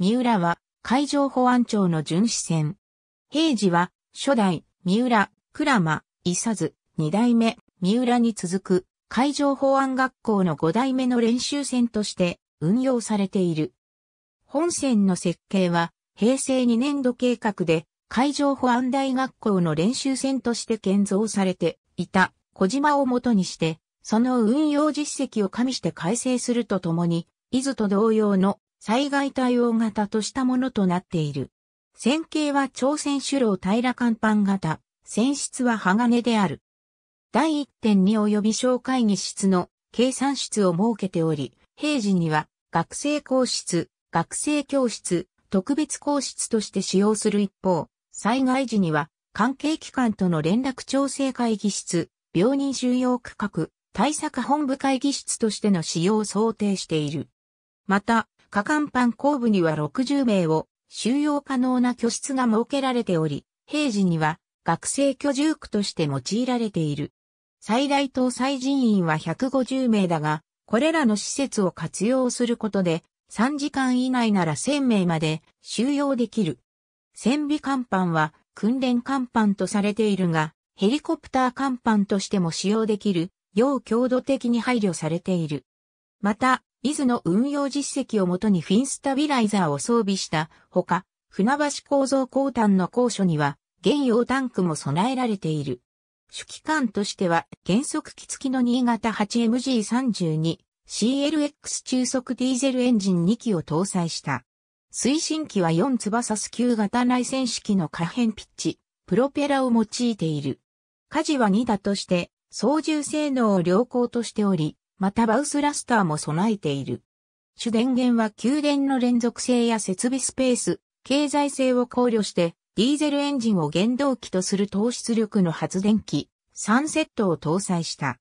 三浦は海上保安庁の巡視船。平治は初代三浦、倉間、伊佐津、二代目、三浦に続く海上保安学校の五代目の練習船として運用されている。本船の設計は平成2年度計画で海上保安大学校の練習船として建造されていた小島をもとにして、その運用実績を加味して改正するとともに、伊豆と同様の災害対応型としたものとなっている。線形は朝鮮主郎平甲板型、線室は鋼である。第1.2及び小会議室の計算室を設けており、平時には学生校室、学生教室、特別校室として使用する一方、災害時には関係機関との連絡調整会議室、病人収容区画、対策本部会議室としての使用を想定している。また、下官班後部には60名を収容可能な居室が設けられており、平時には学生居住区として用いられている。最大搭載人員は150名だが、これらの施設を活用することで、3時間以内なら1000名まで収容できる。戦備甲板は訓練甲板とされているが、ヘリコプター甲板としても使用できる、要強度的に配慮されている。また、伊豆の運用実績をもとにフィンスタビライザーを装備したほか、船橋構造鋼炭の高所には、原用タンクも備えられている。主機関としては、原則機付きの新潟 8MG32、CLX 中速ディーゼルエンジン2機を搭載した。推進機は4翼スキュー型内線式の可変ピッチ、プロペラを用いている。舵は2だとして、操縦性能を良好としており、またバウスラスターも備えている。主電源は給電の連続性や設備スペース、経済性を考慮して、ディーゼルエンジンを原動機とする投出力の発電機、3セットを搭載した。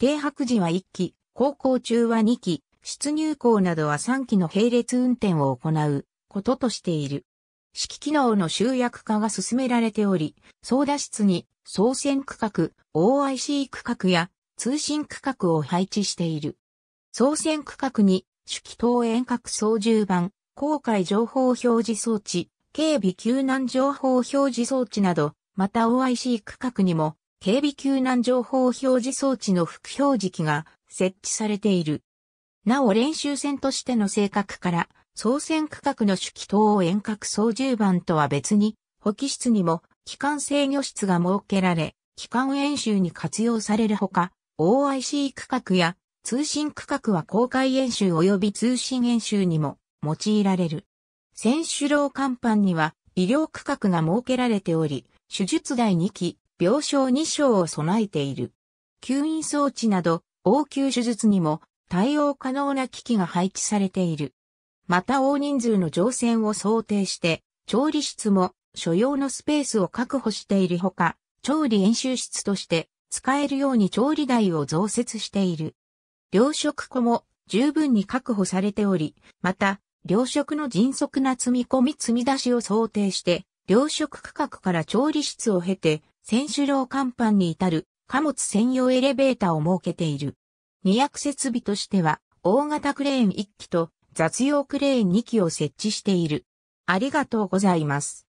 停泊時は1機、航行中は2機、出入港などは3機の並列運転を行うこととしている。式機能の集約化が進められており、操舵室に、操船区画、OIC 区画や通信区画を配置している。操船区画に、主機等遠隔操縦板、航海情報表示装置、警備救難情報表示装置など、また OIC 区画にも、警備救難情報表示装置の副表示機が設置されている。なお練習船としての性格から、操船区画の主機等を遠隔操縦盤とは別に、補機室にも機関制御室が設けられ、機関演習に活用されるほか、OIC 区画や通信区画は公開演習及び通信演習にも用いられる。選手楼甲板には医療区画が設けられており、手術台2機、病床2床を備えている。吸引装置など、応急手術にも対応可能な機器が配置されている。また大人数の乗船を想定して、調理室も所要のスペースを確保しているほか、調理演習室として使えるように調理台を増設している。糧食庫も十分に確保されており、また、糧食の迅速な積み込み積み出しを想定して、糧食区画から調理室を経て、選手楼甲板に至る貨物専用エレベーターを設けている。二役設備としては、大型クレーン1機と雑用クレーン2機を設置している。ありがとうございます。